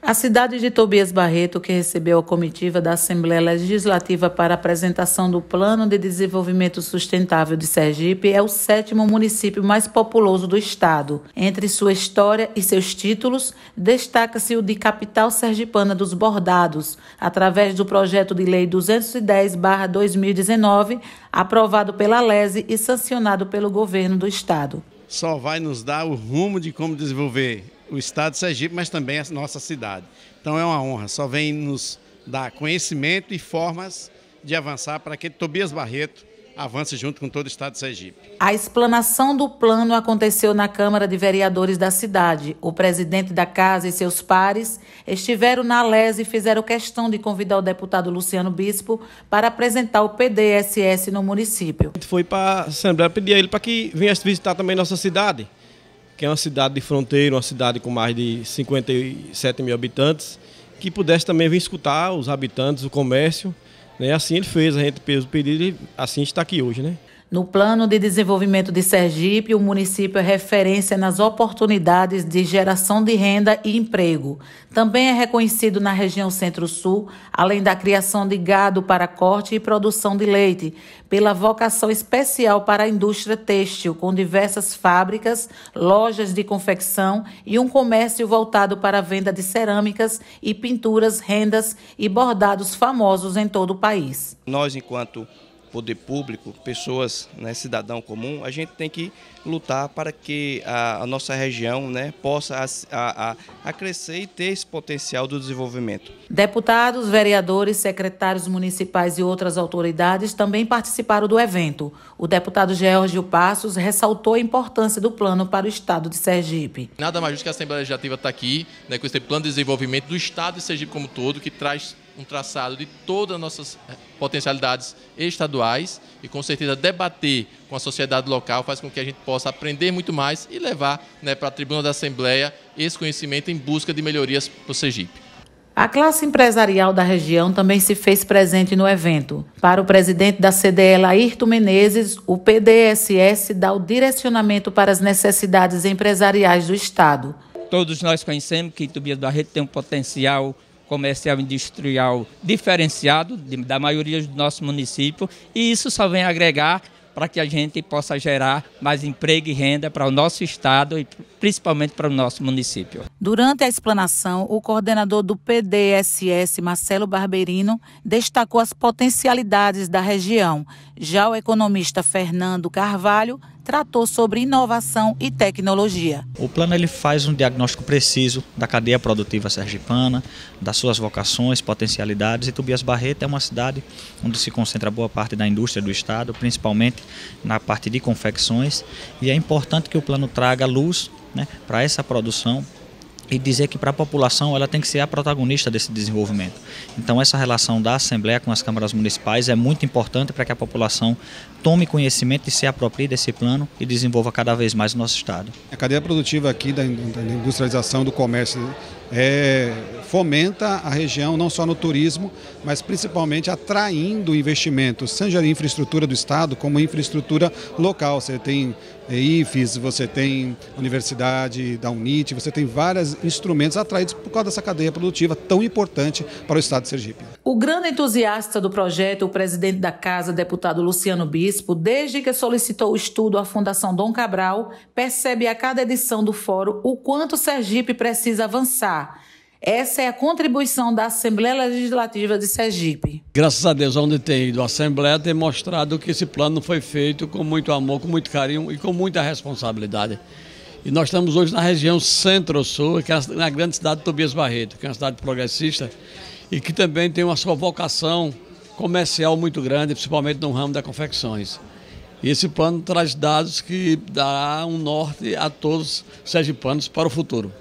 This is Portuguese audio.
A cidade de Tobias Barreto, que recebeu a comitiva da Assembleia Legislativa para apresentação do Plano de Desenvolvimento Sustentável de Sergipe, é o sétimo município mais populoso do estado. Entre sua história e seus títulos, destaca-se o de Capital Sergipana dos Bordados, através do projeto de lei 210/2019, aprovado pela LESE e sancionado pelo governo do estado. Só vai nos dar o rumo de como desenvolver o estado de Sergipe, mas também a nossa cidade. Então é uma honra, só vem nos dar conhecimento e formas de avançar para que Tobias Barreto avance junto com todo o estado de Sergipe. A explanação do plano aconteceu na Câmara de Vereadores da cidade. O presidente da casa e seus pares estiveram na Lese e fizeram questão de convidar o deputado Luciano Bispo para apresentar o PDSS no município. Foi para a Assembleia pedir a ele para que viesse visitar também nossa cidade que é uma cidade de fronteira, uma cidade com mais de 57 mil habitantes, que pudesse também vir escutar os habitantes, o comércio né? Assim ele fez, a gente fez o pedido e assim está aqui hoje, né? No Plano de Desenvolvimento de Sergipe, o município é referência nas oportunidades de geração de renda e emprego. Também é reconhecido na região Centro-Sul, além da criação de gado para corte e produção de leite, pela vocação especial para a indústria têxtil, com diversas fábricas, lojas de confecção e um comércio voltado para a venda de cerâmicas e pinturas, rendas e bordados famosos em todo o país país. Nós, enquanto poder público, pessoas, né, cidadão comum, a gente tem que lutar para que a, a nossa região né, possa a, a, a, crescer e ter esse potencial do desenvolvimento. Deputados, vereadores, secretários municipais e outras autoridades também participaram do evento. O deputado Georgio Passos ressaltou a importância do plano para o estado de Sergipe. Nada mais justo que a Assembleia Legislativa está aqui, né, com esse plano de desenvolvimento do estado de Sergipe como todo, que traz um traçado de todas as nossas eh, potencialidades estaduais e, com certeza, debater com a sociedade local faz com que a gente possa aprender muito mais e levar né, para a tribuna da Assembleia esse conhecimento em busca de melhorias para o Sergipe. A classe empresarial da região também se fez presente no evento. Para o presidente da CDL, Ayrton Menezes, o PDSS dá o direcionamento para as necessidades empresariais do Estado. Todos nós conhecemos que Itubias Barreto tem um potencial comercial industrial diferenciado da maioria do nosso município e isso só vem agregar para que a gente possa gerar mais emprego e renda para o nosso estado e principalmente para o nosso município. Durante a explanação, o coordenador do PDSS, Marcelo Barberino, destacou as potencialidades da região. Já o economista Fernando Carvalho tratou sobre inovação e tecnologia. O plano ele faz um diagnóstico preciso da cadeia produtiva sergipana, das suas vocações, potencialidades e Tobias Barreto é uma cidade onde se concentra boa parte da indústria do estado, principalmente na parte de confecções, e é importante que o plano traga luz né, para essa produção, e dizer que para a população ela tem que ser a protagonista desse desenvolvimento. Então essa relação da Assembleia com as câmaras municipais é muito importante para que a população tome conhecimento e se aproprie desse plano e desenvolva cada vez mais o nosso Estado. A cadeia produtiva aqui da industrialização do comércio é, fomenta a região não só no turismo, mas principalmente atraindo investimentos, seja em infraestrutura do Estado como infraestrutura local. Você tem é, IFES, você tem Universidade da Unite, você tem vários instrumentos atraídos por causa dessa cadeia produtiva tão importante para o Estado de Sergipe. O grande entusiasta do projeto, o presidente da Casa, deputado Luciano Bispo, desde que solicitou o estudo à Fundação Dom Cabral, percebe a cada edição do fórum o quanto Sergipe precisa avançar. Essa é a contribuição da Assembleia Legislativa de Sergipe. Graças a Deus, onde tem ido a Assembleia tem mostrado que esse plano foi feito com muito amor, com muito carinho e com muita responsabilidade. E nós estamos hoje na região centro-sul, que é na grande cidade de Tobias Barreto, que é uma cidade progressista e que também tem uma sua vocação comercial muito grande, principalmente no ramo das confecções. E esse plano traz dados que dá um norte a todos os sergipanos para o futuro.